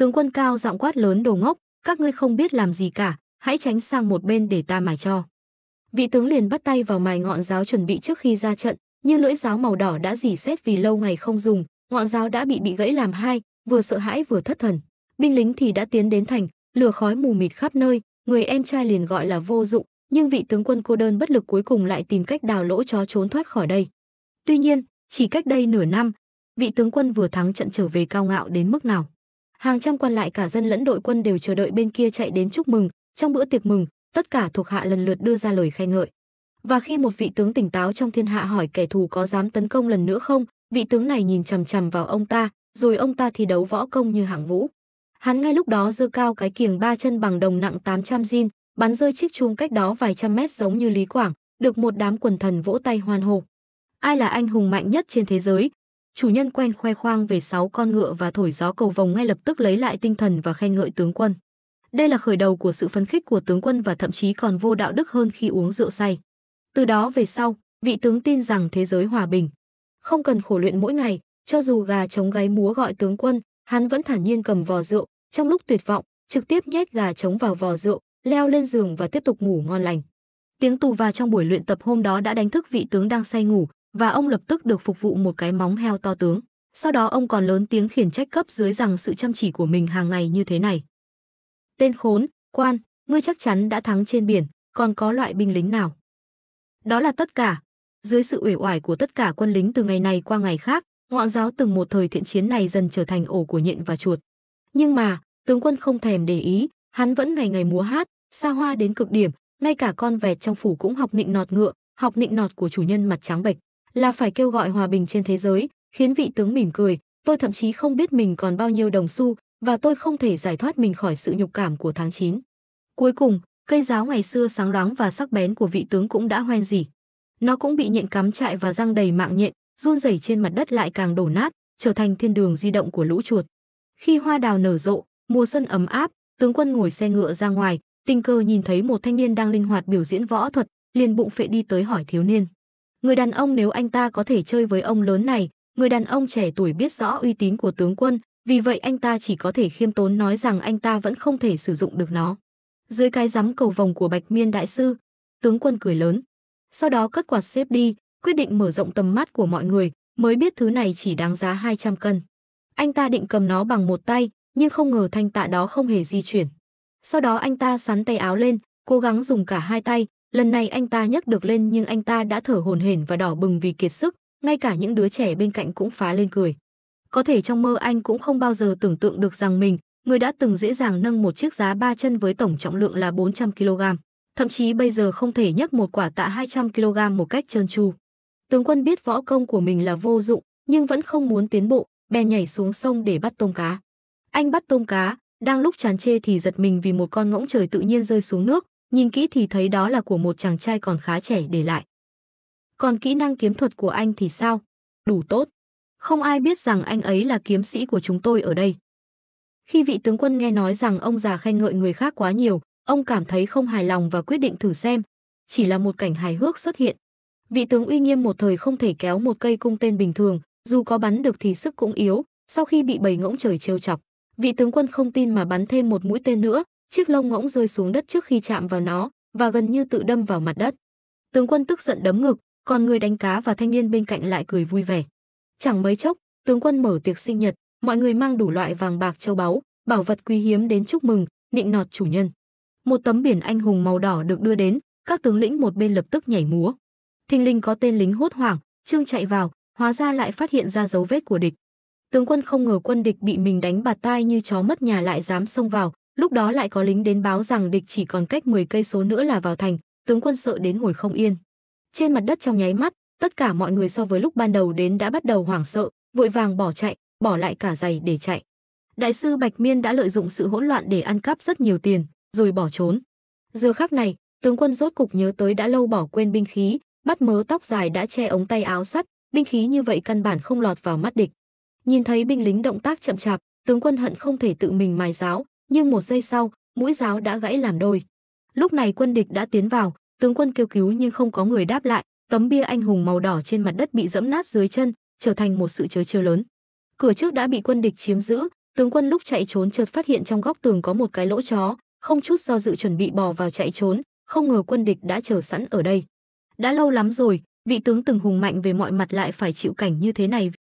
Tướng quân cao giọng quát lớn đồ ngốc, các ngươi không biết làm gì cả, hãy tránh sang một bên để ta mài cho. Vị tướng liền bắt tay vào mài ngọn giáo chuẩn bị trước khi ra trận, nhưng lưỡi giáo màu đỏ đã dỉ xét vì lâu ngày không dùng, ngọn giáo đã bị bị gãy làm hai, vừa sợ hãi vừa thất thần. Binh lính thì đã tiến đến thành, lửa khói mù mịt khắp nơi, người em trai liền gọi là vô dụng, nhưng vị tướng quân cô đơn bất lực cuối cùng lại tìm cách đào lỗ chó trốn thoát khỏi đây. Tuy nhiên, chỉ cách đây nửa năm, vị tướng quân vừa thắng trận trở về cao ngạo đến mức nào hàng trăm quan lại cả dân lẫn đội quân đều chờ đợi bên kia chạy đến chúc mừng trong bữa tiệc mừng tất cả thuộc hạ lần lượt đưa ra lời khen ngợi và khi một vị tướng tỉnh táo trong thiên hạ hỏi kẻ thù có dám tấn công lần nữa không vị tướng này nhìn chằm chằm vào ông ta rồi ông ta thi đấu võ công như hạng vũ hắn ngay lúc đó giơ cao cái kiềng ba chân bằng đồng nặng 800 zin bắn rơi chiếc chuông cách đó vài trăm mét giống như lý quảng được một đám quần thần vỗ tay hoan hô ai là anh hùng mạnh nhất trên thế giới chủ nhân quen khoe khoang về sáu con ngựa và thổi gió cầu vồng ngay lập tức lấy lại tinh thần và khen ngợi tướng quân. Đây là khởi đầu của sự phấn khích của tướng quân và thậm chí còn vô đạo đức hơn khi uống rượu say. Từ đó về sau, vị tướng tin rằng thế giới hòa bình. Không cần khổ luyện mỗi ngày, cho dù gà trống gáy múa gọi tướng quân, hắn vẫn thản nhiên cầm vò rượu, trong lúc tuyệt vọng, trực tiếp nhét gà trống vào vò rượu, leo lên giường và tiếp tục ngủ ngon lành. Tiếng tù và trong buổi luyện tập hôm đó đã đánh thức vị tướng đang say ngủ, và ông lập tức được phục vụ một cái móng heo to tướng. Sau đó ông còn lớn tiếng khiển trách cấp dưới rằng sự chăm chỉ của mình hàng ngày như thế này. Tên khốn, quan, ngươi chắc chắn đã thắng trên biển, còn có loại binh lính nào? Đó là tất cả. Dưới sự uể oải của tất cả quân lính từ ngày này qua ngày khác, ngọn giáo từng một thời thiện chiến này dần trở thành ổ của nhện và chuột. Nhưng mà, tướng quân không thèm để ý, hắn vẫn ngày ngày múa hát, xa hoa đến cực điểm, ngay cả con vẹt trong phủ cũng học nịnh nọt ngựa, học nịnh nọt của chủ nhân mặt trắng bệch là phải kêu gọi hòa bình trên thế giới, khiến vị tướng mỉm cười, tôi thậm chí không biết mình còn bao nhiêu đồng xu và tôi không thể giải thoát mình khỏi sự nhục cảm của tháng 9. Cuối cùng, cây giáo ngày xưa sáng loáng và sắc bén của vị tướng cũng đã hoen dỉ. Nó cũng bị nhện cắm trại và răng đầy mạng nhện, run rẩy trên mặt đất lại càng đổ nát, trở thành thiên đường di động của lũ chuột. Khi hoa đào nở rộ, mùa xuân ấm áp, tướng quân ngồi xe ngựa ra ngoài, tình cờ nhìn thấy một thanh niên đang linh hoạt biểu diễn võ thuật, liền bụng phệ đi tới hỏi thiếu niên. Người đàn ông nếu anh ta có thể chơi với ông lớn này, người đàn ông trẻ tuổi biết rõ uy tín của tướng quân, vì vậy anh ta chỉ có thể khiêm tốn nói rằng anh ta vẫn không thể sử dụng được nó. Dưới cái giám cầu vòng của Bạch Miên Đại Sư, tướng quân cười lớn. Sau đó cất quạt xếp đi, quyết định mở rộng tầm mắt của mọi người, mới biết thứ này chỉ đáng giá 200 cân. Anh ta định cầm nó bằng một tay, nhưng không ngờ thanh tạ đó không hề di chuyển. Sau đó anh ta sắn tay áo lên, cố gắng dùng cả hai tay, Lần này anh ta nhấc được lên nhưng anh ta đã thở hổn hển và đỏ bừng vì kiệt sức, ngay cả những đứa trẻ bên cạnh cũng phá lên cười. Có thể trong mơ anh cũng không bao giờ tưởng tượng được rằng mình, người đã từng dễ dàng nâng một chiếc giá ba chân với tổng trọng lượng là 400 kg, thậm chí bây giờ không thể nhấc một quả tạ 200 kg một cách trơn tru. Tướng quân biết võ công của mình là vô dụng, nhưng vẫn không muốn tiến bộ, bèn nhảy xuống sông để bắt tôm cá. Anh bắt tôm cá, đang lúc chán chê thì giật mình vì một con ngỗng trời tự nhiên rơi xuống nước, Nhìn kỹ thì thấy đó là của một chàng trai còn khá trẻ để lại. Còn kỹ năng kiếm thuật của anh thì sao? Đủ tốt. Không ai biết rằng anh ấy là kiếm sĩ của chúng tôi ở đây. Khi vị tướng quân nghe nói rằng ông già khen ngợi người khác quá nhiều, ông cảm thấy không hài lòng và quyết định thử xem. Chỉ là một cảnh hài hước xuất hiện. Vị tướng uy nghiêm một thời không thể kéo một cây cung tên bình thường, dù có bắn được thì sức cũng yếu, sau khi bị bầy ngỗng trời trêu chọc. Vị tướng quân không tin mà bắn thêm một mũi tên nữa, chiếc lông ngỗng rơi xuống đất trước khi chạm vào nó và gần như tự đâm vào mặt đất. Tướng quân tức giận đấm ngực, còn người đánh cá và thanh niên bên cạnh lại cười vui vẻ. Chẳng mấy chốc, tướng quân mở tiệc sinh nhật, mọi người mang đủ loại vàng bạc châu báu, bảo vật quý hiếm đến chúc mừng, nịnh nọt chủ nhân. Một tấm biển anh hùng màu đỏ được đưa đến, các tướng lĩnh một bên lập tức nhảy múa. Thình linh có tên lính hốt hoảng, trương chạy vào, hóa ra lại phát hiện ra dấu vết của địch. Tướng quân không ngờ quân địch bị mình đánh bạt tai như chó mất nhà lại dám xông vào, Lúc đó lại có lính đến báo rằng địch chỉ còn cách 10 cây số nữa là vào thành, tướng quân sợ đến ngồi không yên. Trên mặt đất trong nháy mắt, tất cả mọi người so với lúc ban đầu đến đã bắt đầu hoảng sợ, vội vàng bỏ chạy, bỏ lại cả giày để chạy. Đại sư Bạch Miên đã lợi dụng sự hỗn loạn để ăn cắp rất nhiều tiền, rồi bỏ trốn. Giờ khắc này, tướng quân rốt cục nhớ tới đã lâu bỏ quên binh khí, bắt mớ tóc dài đã che ống tay áo sắt, binh khí như vậy căn bản không lọt vào mắt địch. Nhìn thấy binh lính động tác chậm chạp, tướng quân hận không thể tự mình mài giáo, nhưng một giây sau, mũi giáo đã gãy làm đôi. Lúc này quân địch đã tiến vào, tướng quân kêu cứu nhưng không có người đáp lại, tấm bia anh hùng màu đỏ trên mặt đất bị dẫm nát dưới chân, trở thành một sự chớ trêu lớn. Cửa trước đã bị quân địch chiếm giữ, tướng quân lúc chạy trốn chợt phát hiện trong góc tường có một cái lỗ chó, không chút do dự chuẩn bị bò vào chạy trốn, không ngờ quân địch đã chờ sẵn ở đây. Đã lâu lắm rồi, vị tướng từng hùng mạnh về mọi mặt lại phải chịu cảnh như thế này